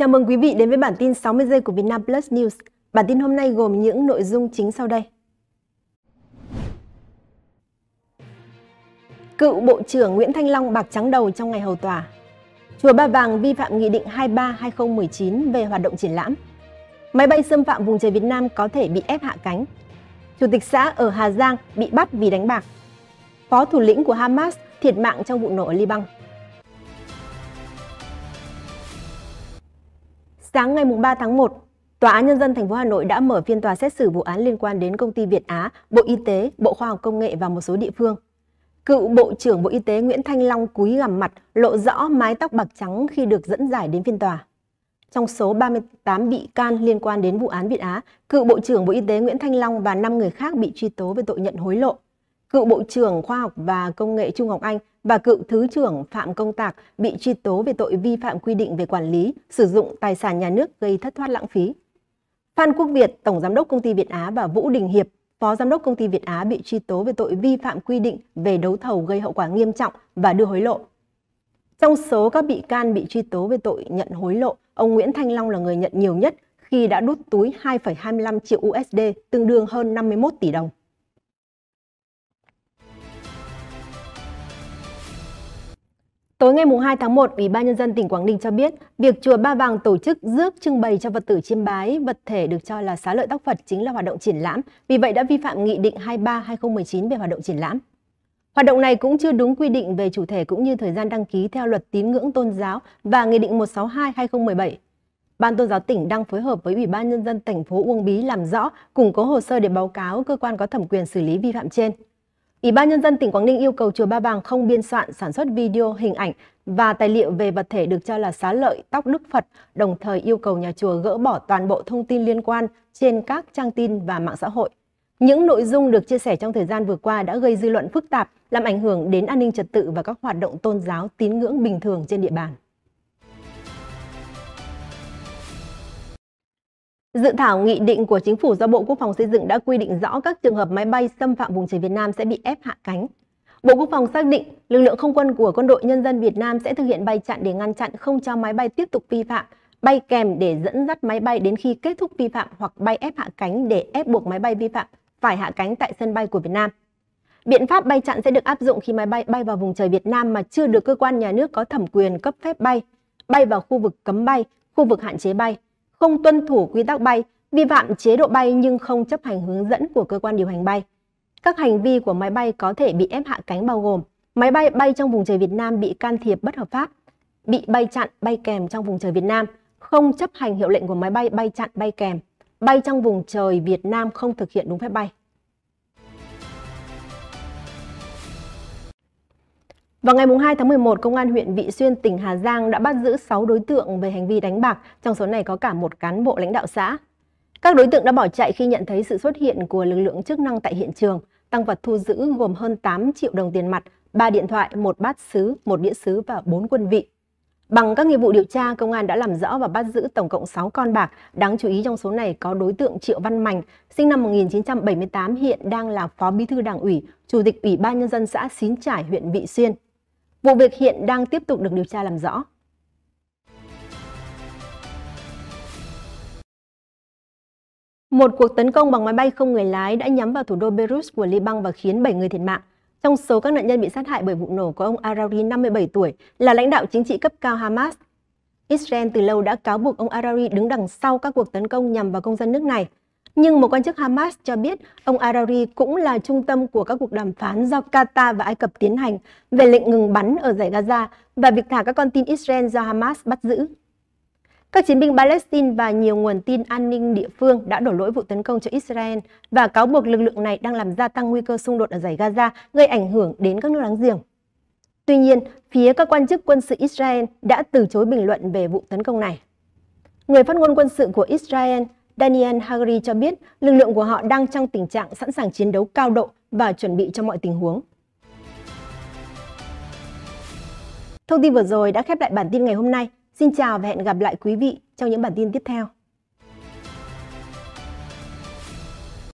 Chào mừng quý vị đến với bản tin 60 giây của Vietnam Plus News. Bản tin hôm nay gồm những nội dung chính sau đây. Cựu Bộ trưởng Nguyễn Thanh Long bạc trắng đầu trong ngày hầu tòa. Chùa Ba Vàng vi phạm Nghị định 23-2019 về hoạt động triển lãm. Máy bay xâm phạm vùng trời Việt Nam có thể bị ép hạ cánh. Chủ tịch xã ở Hà Giang bị bắt vì đánh bạc. Phó thủ lĩnh của Hamas thiệt mạng trong vụ nổ ở Liban. Sáng ngày 3 tháng 1, Tòa án Nhân dân thành phố Hà Nội đã mở phiên tòa xét xử vụ án liên quan đến công ty Việt Á, Bộ Y tế, Bộ Khoa học Công nghệ và một số địa phương. Cựu Bộ trưởng Bộ Y tế Nguyễn Thanh Long cúi gằm mặt, lộ rõ mái tóc bạc trắng khi được dẫn giải đến phiên tòa. Trong số 38 bị can liên quan đến vụ án Việt Á, cựu Bộ trưởng Bộ Y tế Nguyễn Thanh Long và 5 người khác bị truy tố về tội nhận hối lộ cựu Bộ trưởng Khoa học và Công nghệ Trung Ngọc Anh và cựu Thứ trưởng Phạm Công Tạc bị truy tố về tội vi phạm quy định về quản lý, sử dụng tài sản nhà nước gây thất thoát lãng phí. Phan Quốc Việt, Tổng Giám đốc Công ty Việt Á và Vũ Đình Hiệp, Phó Giám đốc Công ty Việt Á bị truy tố về tội vi phạm quy định về đấu thầu gây hậu quả nghiêm trọng và đưa hối lộ. Trong số các bị can bị truy tố về tội nhận hối lộ, ông Nguyễn Thanh Long là người nhận nhiều nhất khi đã đút túi 2,25 triệu USD, tương đương hơn 51 tỷ đồng. Tối ngày 2 tháng 1, Ủy ban Nhân dân tỉnh Quảng Ninh cho biết, việc Chùa Ba Vàng tổ chức rước trưng bày cho vật tử chiêm bái, vật thể được cho là xá lợi tóc Phật chính là hoạt động triển lãm, vì vậy đã vi phạm Nghị định 23-2019 về hoạt động triển lãm. Hoạt động này cũng chưa đúng quy định về chủ thể cũng như thời gian đăng ký theo luật tín ngưỡng tôn giáo và Nghị định 162-2017. Ban Tôn giáo tỉnh đang phối hợp với Ủy ban Nhân dân thành phố Uông Bí làm rõ, củng cố hồ sơ để báo cáo cơ quan có thẩm quyền xử lý vi phạm trên. Ủy ban Nhân dân tỉnh Quảng Ninh yêu cầu Chùa Ba Vàng không biên soạn, sản xuất video, hình ảnh và tài liệu về vật thể được cho là xá lợi, tóc Đức Phật, đồng thời yêu cầu nhà chùa gỡ bỏ toàn bộ thông tin liên quan trên các trang tin và mạng xã hội. Những nội dung được chia sẻ trong thời gian vừa qua đã gây dư luận phức tạp, làm ảnh hưởng đến an ninh trật tự và các hoạt động tôn giáo tín ngưỡng bình thường trên địa bàn. Dự thảo nghị định của chính phủ do Bộ Quốc phòng xây dựng đã quy định rõ các trường hợp máy bay xâm phạm vùng trời Việt Nam sẽ bị ép hạ cánh. Bộ Quốc phòng xác định lực lượng không quân của quân đội nhân dân Việt Nam sẽ thực hiện bay chặn để ngăn chặn không cho máy bay tiếp tục vi phạm, bay kèm để dẫn dắt máy bay đến khi kết thúc vi phạm hoặc bay ép hạ cánh để ép buộc máy bay vi phạm phải hạ cánh tại sân bay của Việt Nam. Biện pháp bay chặn sẽ được áp dụng khi máy bay bay vào vùng trời Việt Nam mà chưa được cơ quan nhà nước có thẩm quyền cấp phép bay, bay vào khu vực cấm bay, khu vực hạn chế bay không tuân thủ quy tắc bay, vi phạm chế độ bay nhưng không chấp hành hướng dẫn của cơ quan điều hành bay. Các hành vi của máy bay có thể bị ép hạ cánh bao gồm máy bay bay trong vùng trời Việt Nam bị can thiệp bất hợp pháp, bị bay chặn bay kèm trong vùng trời Việt Nam, không chấp hành hiệu lệnh của máy bay bay chặn bay kèm, bay trong vùng trời Việt Nam không thực hiện đúng phép bay. Vào ngày 2 tháng 11, Công an huyện Vị Xuyên, tỉnh Hà Giang đã bắt giữ 6 đối tượng về hành vi đánh bạc, trong số này có cả một cán bộ lãnh đạo xã. Các đối tượng đã bỏ chạy khi nhận thấy sự xuất hiện của lực lượng chức năng tại hiện trường. Tăng vật thu giữ gồm hơn 8 triệu đồng tiền mặt, 3 điện thoại, một bát sứ, một đĩa sứ và 4 quân vị. Bằng các nghiệp vụ điều tra, công an đã làm rõ và bắt giữ tổng cộng 6 con bạc. Đáng chú ý trong số này có đối tượng Triệu Văn mành, sinh năm 1978, hiện đang là Phó Bí thư Đảng ủy, Chủ tịch Ủy ban Nhân dân xã Xín Trải, huyện Vị Xuyên. Vụ việc hiện đang tiếp tục được điều tra làm rõ. Một cuộc tấn công bằng máy bay không người lái đã nhắm vào thủ đô Beirut của Liban và khiến 7 người thiệt mạng. Trong số các nạn nhân bị sát hại bởi vụ nổ có ông Arawi 57 tuổi, là lãnh đạo chính trị cấp cao Hamas. Israel từ lâu đã cáo buộc ông Arawi đứng đằng sau các cuộc tấn công nhằm vào công dân nước này. Nhưng một quan chức Hamas cho biết ông Arari cũng là trung tâm của các cuộc đàm phán do Qatar và Ai Cập tiến hành về lệnh ngừng bắn ở giải Gaza và việc thả các con tin Israel do Hamas bắt giữ. Các chiến binh Palestine và nhiều nguồn tin an ninh địa phương đã đổ lỗi vụ tấn công cho Israel và cáo buộc lực lượng này đang làm gia tăng nguy cơ xung đột ở giải Gaza gây ảnh hưởng đến các nước láng giềng. Tuy nhiên, phía các quan chức quân sự Israel đã từ chối bình luận về vụ tấn công này. Người phát ngôn quân sự của Israel Daniel Hagri cho biết lực lượng của họ đang trong tình trạng sẵn sàng chiến đấu cao độ và chuẩn bị cho mọi tình huống. Thông tin vừa rồi đã khép lại bản tin ngày hôm nay. Xin chào và hẹn gặp lại quý vị trong những bản tin tiếp theo.